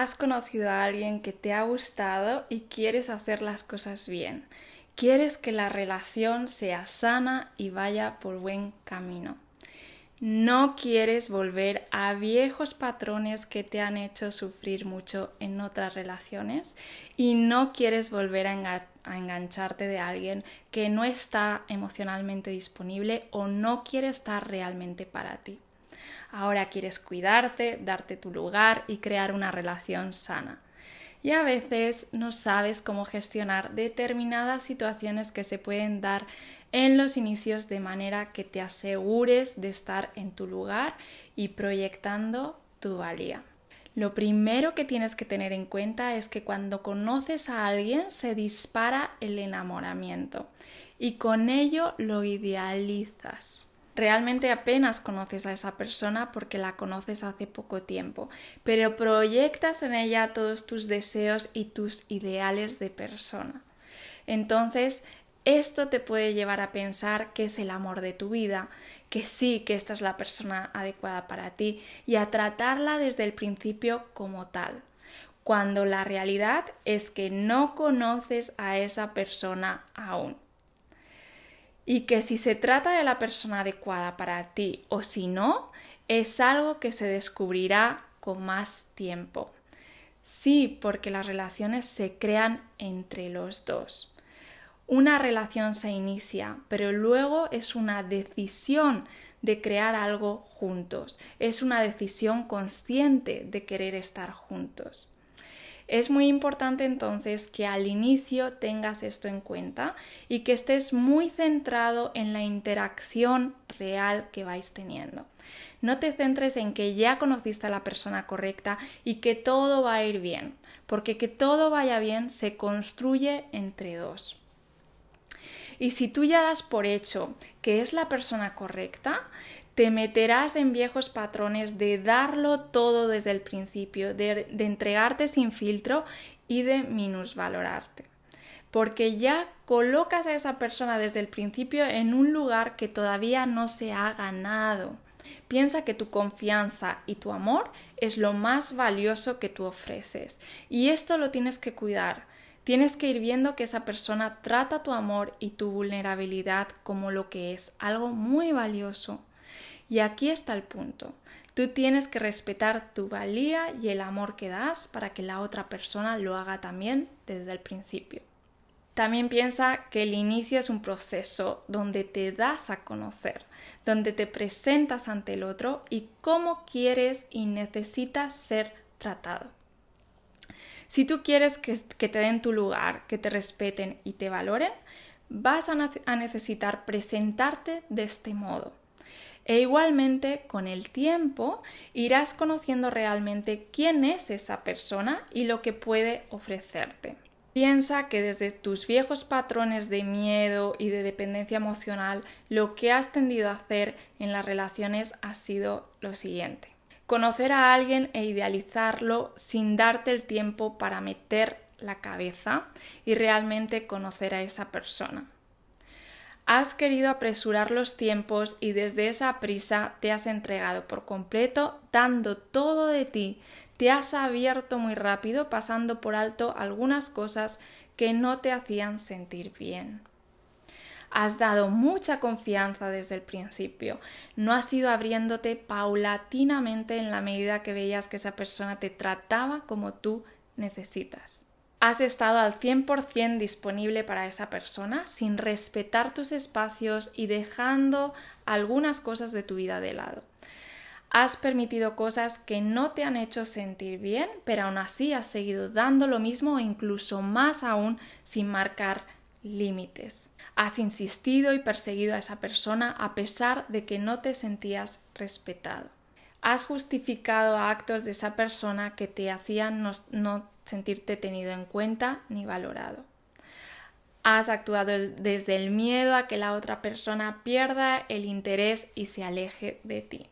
has conocido a alguien que te ha gustado y quieres hacer las cosas bien. Quieres que la relación sea sana y vaya por buen camino. No quieres volver a viejos patrones que te han hecho sufrir mucho en otras relaciones y no quieres volver a, engancharte de alguien que no está emocionalmente disponible o no quiere estar realmente para ti. Ahora quieres cuidarte, darte tu lugar y crear una relación sana. Y a veces no sabes cómo gestionar determinadas situaciones que se pueden dar en los inicios de manera que te asegures de estar en tu lugar y proyectando tu valía. Lo primero que tienes que tener en cuenta es que cuando conoces a alguien se dispara el enamoramiento y con ello lo idealizas realmente apenas conoces a esa persona porque la conoces hace poco tiempo, pero proyectas en ella todos tus deseos y tus ideales de persona. Entonces, esto te puede llevar a pensar que es el amor de tu vida, que sí, que esta es la persona adecuada para ti y a tratarla desde el principio como tal, cuando la realidad es que no conoces a esa persona aún y que si se trata de la persona adecuada para ti o si no, es algo que se descubrirá con más tiempo. Sí, porque las relaciones se crean entre los dos. Una relación se inicia, pero luego es una decisión de crear algo juntos. Es una decisión consciente de querer estar juntos. Es muy importante entonces que al inicio tengas esto en cuenta y que estés muy centrado en la interacción real que vais teniendo. No te centres en que ya conociste a la persona correcta y que todo va a ir bien, porque que todo vaya bien se construye entre dos. Y si tú ya das por hecho que es la persona correcta, te meterás en viejos patrones de darlo todo desde el principio, de, entregarte sin filtro y de minusvalorarte. Porque ya colocas a esa persona desde el principio en un lugar que todavía no se ha ganado. Piensa que tu confianza y tu amor es lo más valioso que tú ofreces. Y esto lo tienes que cuidar. Tienes que ir viendo que esa persona trata tu amor y tu vulnerabilidad como lo que es, algo muy valioso. Y aquí está el punto. Tú tienes que respetar tu valía y el amor que das para que la otra persona lo haga también desde el principio. También piensa que el inicio es un proceso donde te das a conocer, donde te presentas ante el otro y cómo quieres y necesitas ser tratado. Si tú quieres que, te den tu lugar, que te respeten y te valoren, vas a necesitar presentarte de este modo e igualmente, con el tiempo, irás conociendo realmente quién es esa persona y lo que puede ofrecerte. Piensa que desde tus viejos patrones de miedo y de dependencia emocional, lo que has tendido a hacer en las relaciones ha sido lo siguiente. Conocer a alguien e idealizarlo sin darte el tiempo para meter la cabeza y realmente conocer a esa persona. Has querido apresurar los tiempos y desde esa prisa te has entregado por completo, dando todo de ti, te has abierto muy rápido, pasando por alto algunas cosas que no te hacían sentir bien. Has dado mucha confianza desde el principio, no has ido abriéndote paulatinamente en la medida que veías que esa persona te trataba como tú necesitas has estado al 100% disponible para esa persona sin respetar tus espacios y dejando algunas cosas de tu vida de lado. Has permitido cosas que no te han hecho sentir bien, pero aún así has seguido dando lo mismo o incluso más aún sin marcar límites. Has insistido y perseguido a esa persona a pesar de que no te sentías respetado. Has justificado actos de esa persona que te hacían no, no sentirte tenido en cuenta ni valorado. Has actuado desde el miedo a que la otra persona pierda el interés y se aleje de ti.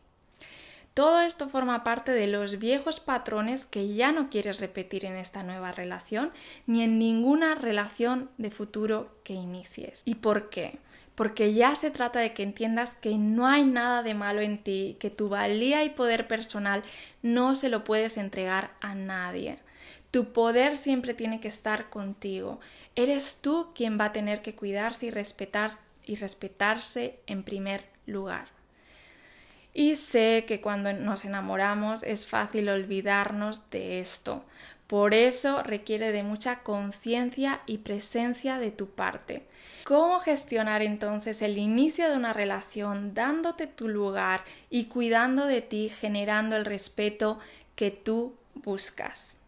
Todo esto forma parte de los viejos patrones que ya no quieres repetir en esta nueva relación ni en ninguna relación de futuro que inicies. ¿Y por qué? Porque ya se trata de que entiendas que no hay nada de malo en ti, que tu valía y poder personal no se lo puedes entregar a nadie. Tu poder siempre tiene que estar contigo. Eres tú quien va a tener que cuidarse y, respetar, y respetarse en primer lugar. Y sé que cuando nos enamoramos es fácil olvidarnos de esto. Por eso requiere de mucha conciencia y presencia de tu parte. ¿Cómo gestionar entonces el inicio de una relación dándote tu lugar y cuidando de ti, generando el respeto que tú buscas?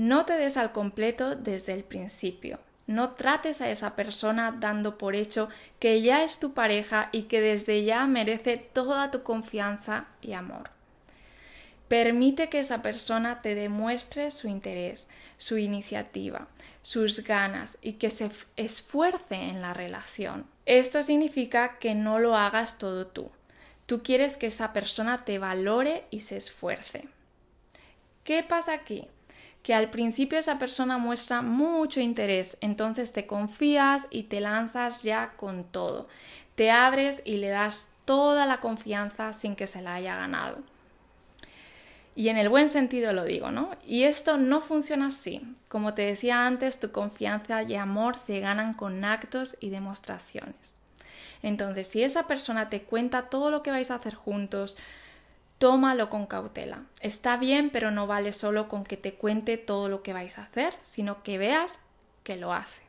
No te des al completo desde el principio. No trates a esa persona dando por hecho que ya es tu pareja y que desde ya merece toda tu confianza y amor. Permite que esa persona te demuestre su interés, su iniciativa, sus ganas y que se esfuerce en la relación. Esto significa que no lo hagas todo tú. Tú quieres que esa persona te valore y se esfuerce. ¿Qué pasa aquí? que al principio esa persona muestra mucho interés, entonces te confías y te lanzas ya con todo. Te abres y le das toda la confianza sin que se la haya ganado. Y en el buen sentido lo digo, ¿no? Y esto no funciona así. Como te decía antes, tu confianza y amor se ganan con actos y demostraciones. Entonces, si esa persona te cuenta todo lo que vais a hacer juntos, tómalo con cautela. Está bien, pero no vale solo con que te cuente todo lo que vais a hacer, sino que veas que lo hace.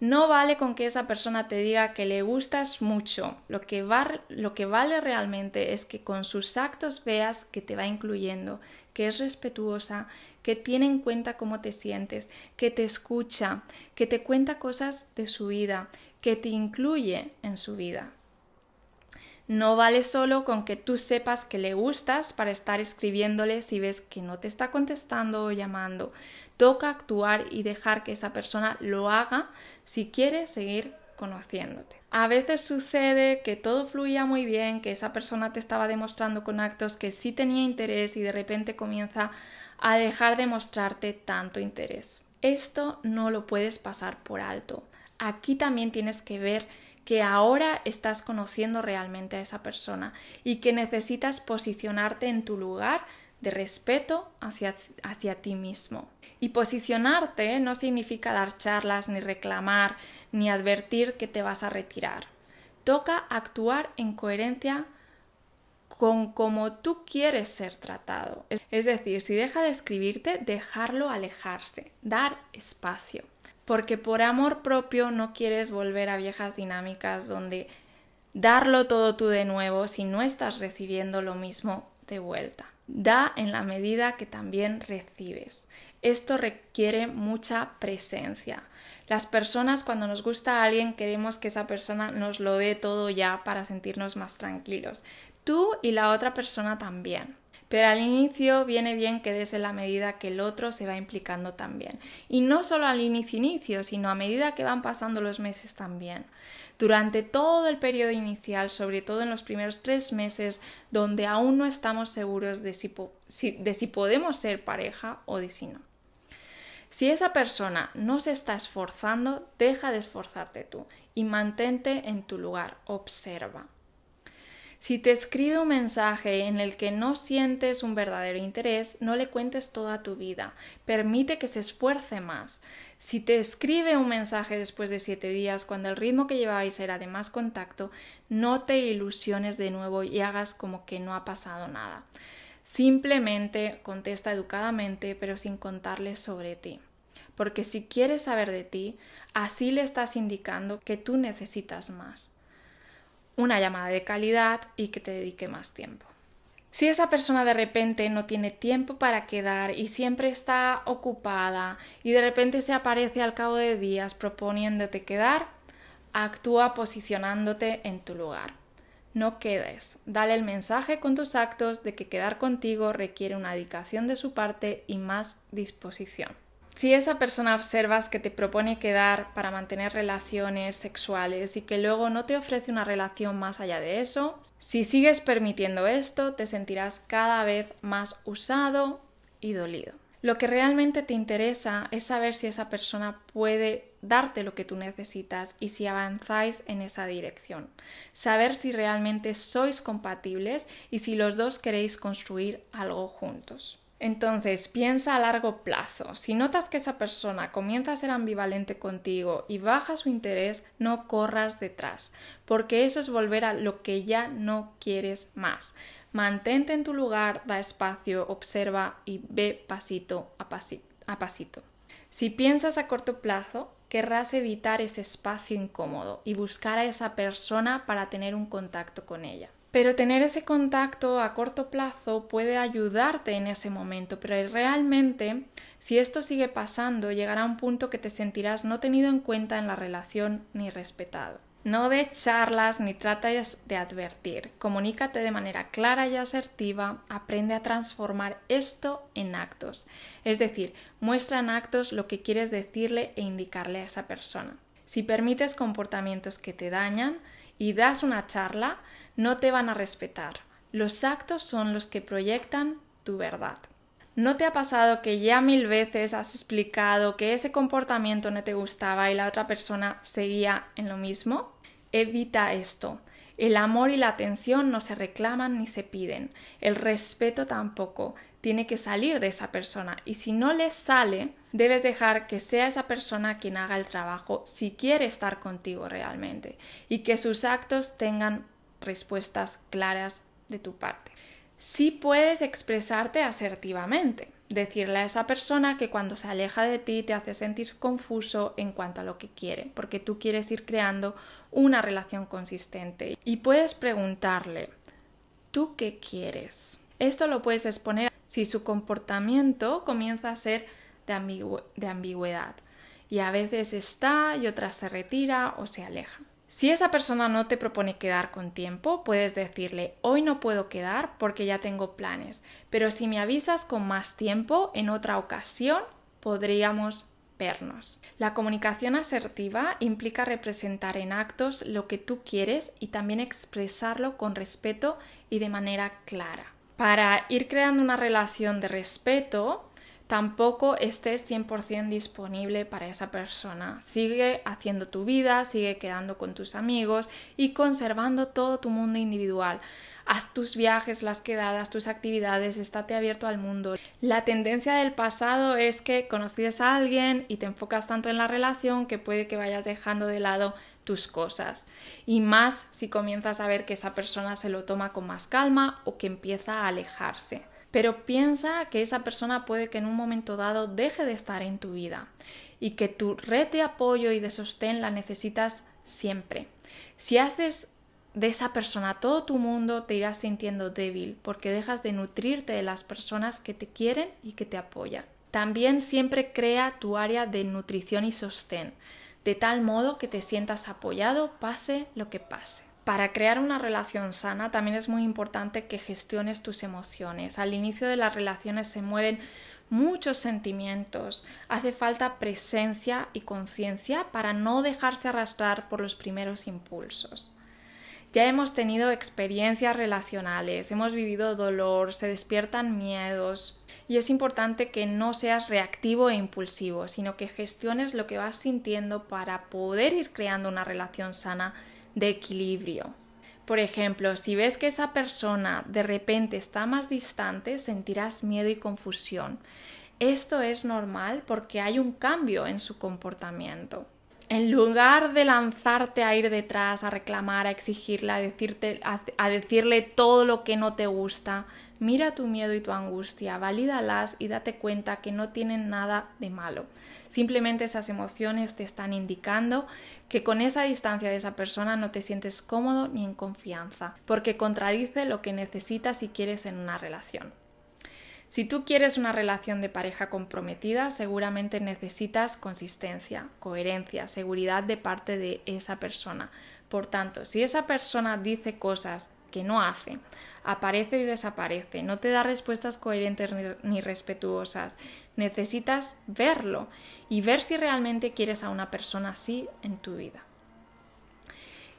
No vale con que esa persona te diga que le gustas mucho. Lo que, lo que vale realmente es que con sus actos veas que te va incluyendo, que es respetuosa, que tiene en cuenta cómo te sientes, que te escucha, que te cuenta cosas de su vida, que te incluye en su vida. No vale solo con que tú sepas que le gustas para estar escribiéndole si ves que no te está contestando o llamando. Toca actuar y dejar que esa persona lo haga si quiere seguir conociéndote. A veces sucede que todo fluía muy bien, que esa persona te estaba demostrando con actos que sí tenía interés y de repente comienza a dejar de mostrarte tanto interés. Esto no lo puedes pasar por alto. Aquí también tienes que ver que ahora estás conociendo realmente a esa persona y que necesitas posicionarte en tu lugar de respeto hacia, ti mismo. Y posicionarte no significa dar charlas, ni reclamar, ni advertir que te vas a retirar. Toca actuar en coherencia con cómo tú quieres ser tratado. Es decir, si deja de escribirte, dejarlo alejarse, dar espacio porque por amor propio no quieres volver a viejas dinámicas donde darlo todo tú de nuevo si no estás recibiendo lo mismo de vuelta. Da en la medida que también recibes. Esto requiere mucha presencia. Las personas cuando nos gusta a alguien queremos que esa persona nos lo dé todo ya para sentirnos más tranquilos. Tú y la otra persona también. Pero al inicio viene bien que des en la medida que el otro se va implicando también. Y no solo al inicio inicio, sino a medida que van pasando los meses también. Durante todo el periodo inicial, sobre todo en los primeros tres meses, donde aún no estamos seguros de si, de si podemos ser pareja o de si no. Si esa persona no se está esforzando, deja de esforzarte tú y mantente en tu lugar, observa. Si te escribe un mensaje en el que no sientes un verdadero interés, no le cuentes toda tu vida. Permite que se esfuerce más. Si te escribe un mensaje después de siete días, cuando el ritmo que llevabais era de más contacto, no te ilusiones de nuevo y hagas como que no ha pasado nada. Simplemente contesta educadamente, pero sin contarle sobre ti porque si quieres saber de ti, así le estás indicando que tú necesitas más una llamada de calidad y que te dedique más tiempo. Si esa persona de repente no tiene tiempo para quedar y siempre está ocupada y de repente se aparece al cabo de días proponiéndote quedar, actúa posicionándote en tu lugar. No quedes, dale el mensaje con tus actos de que quedar contigo requiere una dedicación de su parte y más disposición si esa persona observas que te propone quedar para mantener relaciones sexuales y que luego no te ofrece una relación más allá de eso, si sigues permitiendo esto, te sentirás cada vez más usado y dolido. Lo que realmente te interesa es saber si esa persona puede darte lo que tú necesitas y si avanzáis en esa dirección. Saber si realmente sois compatibles y si los dos queréis construir algo juntos. Entonces, piensa a largo plazo. Si notas que esa persona comienza a ser ambivalente contigo y baja su interés, no corras detrás, porque eso es volver a lo que ya no quieres más. Mantente en tu lugar, da espacio, observa y ve pasito a, pasito. Si piensas a corto plazo, querrás evitar ese espacio incómodo y buscar a esa persona para tener un contacto con ella. Pero tener ese contacto a corto plazo puede ayudarte en ese momento, pero realmente si esto sigue pasando, llegará un punto que te sentirás no tenido en cuenta en la relación ni respetado. No de charlas ni trates de advertir. Comunícate de manera clara y asertiva. Aprende a transformar esto en actos. Es decir, muestra en actos lo que quieres decirle e indicarle a esa persona. Si permites comportamientos que te dañan, y das una charla, no te van a respetar. Los actos son los que proyectan tu verdad. ¿No te ha pasado que ya mil veces has explicado que ese comportamiento no te gustaba y la otra persona seguía en lo mismo? Evita esto. El amor y la atención no se reclaman ni se piden, el respeto tampoco tiene que salir de esa persona y si no le sale, debes dejar que sea esa persona quien haga el trabajo si quiere estar contigo realmente y que sus actos tengan respuestas claras de tu parte. Si sí puedes expresarte asertivamente, decirle a esa persona que cuando se aleja de ti te hace sentir confuso en cuanto a lo que quiere, porque tú quieres ir creando una relación consistente y puedes preguntarle, ¿tú qué quieres? Esto lo puedes exponer si su comportamiento comienza a ser de, ambigüedad y a veces está y otras se retira o se aleja. Si esa persona no te propone quedar con tiempo, puedes decirle hoy no puedo quedar porque ya tengo planes, pero si me avisas con más tiempo, en otra ocasión podríamos vernos. La comunicación asertiva implica representar en actos lo que tú quieres y también expresarlo con respeto y de manera clara para ir creando una relación de respeto, tampoco estés 100% disponible para esa persona. Sigue haciendo tu vida, sigue quedando con tus amigos y conservando todo tu mundo individual. Haz tus viajes, las quedadas, tus actividades, estate abierto al mundo. La tendencia del pasado es que conoces a alguien y te enfocas tanto en la relación que puede que vayas dejando de lado tus cosas. Y más si comienzas a ver que esa persona se lo toma con más calma o que empieza a alejarse. Pero piensa que esa persona puede que en un momento dado deje de estar en tu vida y que tu red de apoyo y de sostén la necesitas siempre. Si haces de esa persona todo tu mundo, te irás sintiendo débil porque dejas de nutrirte de las personas que te quieren y que te apoyan. También siempre crea tu área de nutrición y sostén de tal modo que te sientas apoyado pase lo que pase. Para crear una relación sana también es muy importante que gestiones tus emociones. Al inicio de las relaciones se mueven muchos sentimientos. Hace falta presencia y conciencia para no dejarse arrastrar por los primeros impulsos. Ya hemos tenido experiencias relacionales, hemos vivido dolor, se despiertan miedos y es importante que no seas reactivo e impulsivo, sino que gestiones lo que vas sintiendo para poder ir creando una relación sana de equilibrio. Por ejemplo, si ves que esa persona de repente está más distante, sentirás miedo y confusión. Esto es normal porque hay un cambio en su comportamiento en lugar de lanzarte a ir detrás, a reclamar, a exigirle, a, decirle todo lo que no te gusta, mira tu miedo y tu angustia, valídalas y date cuenta que no tienen nada de malo. Simplemente esas emociones te están indicando que con esa distancia de esa persona no te sientes cómodo ni en confianza, porque contradice lo que necesitas y quieres en una relación. Si tú quieres una relación de pareja comprometida, seguramente necesitas consistencia, coherencia, seguridad de parte de esa persona. Por tanto, si esa persona dice cosas que no hace, aparece y desaparece, no te da respuestas coherentes ni, respetuosas. Necesitas verlo y ver si realmente quieres a una persona así en tu vida.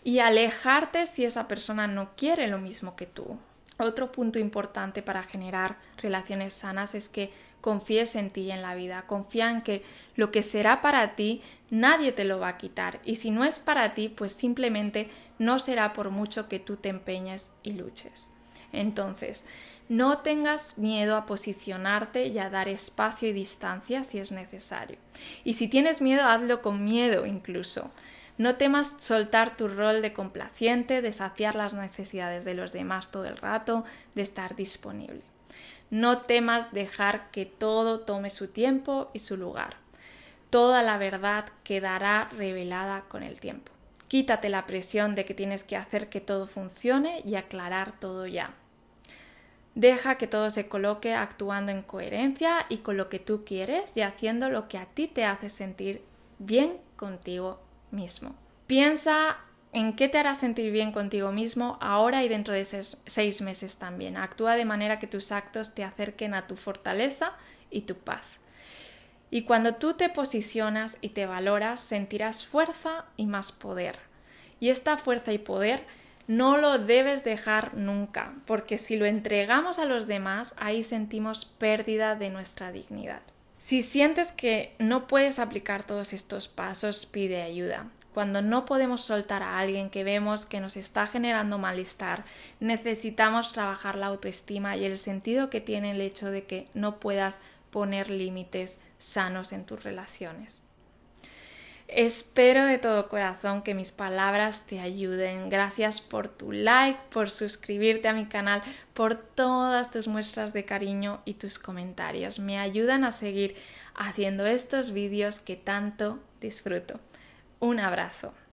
Y alejarte si esa persona no quiere lo mismo que tú. Otro punto importante para generar relaciones sanas es que confíes en ti y en la vida, confía en que lo que será para ti nadie te lo va a quitar y si no es para ti pues simplemente no será por mucho que tú te empeñes y luches. Entonces, no tengas miedo a posicionarte y a dar espacio y distancia si es necesario. Y si tienes miedo, hazlo con miedo incluso. No temas soltar tu rol de complaciente, de saciar las necesidades de los demás todo el rato, de estar disponible. No temas dejar que todo tome su tiempo y su lugar. Toda la verdad quedará revelada con el tiempo. Quítate la presión de que tienes que hacer que todo funcione y aclarar todo ya. Deja que todo se coloque actuando en coherencia y con lo que tú quieres y haciendo lo que a ti te hace sentir bien contigo mismo. Piensa en qué te hará sentir bien contigo mismo ahora y dentro de seis meses también. Actúa de manera que tus actos te acerquen a tu fortaleza y tu paz. Y cuando tú te posicionas y te valoras, sentirás fuerza y más poder. Y esta fuerza y poder no lo debes dejar nunca, porque si lo entregamos a los demás, ahí sentimos pérdida de nuestra dignidad. Si sientes que no puedes aplicar todos estos pasos, pide ayuda. Cuando no podemos soltar a alguien que vemos que nos está generando malestar, necesitamos trabajar la autoestima y el sentido que tiene el hecho de que no puedas poner límites sanos en tus relaciones. Espero de todo corazón que mis palabras te ayuden. Gracias por tu like, por suscribirte a mi canal, por todas tus muestras de cariño y tus comentarios. Me ayudan a seguir haciendo estos vídeos que tanto disfruto. Un abrazo.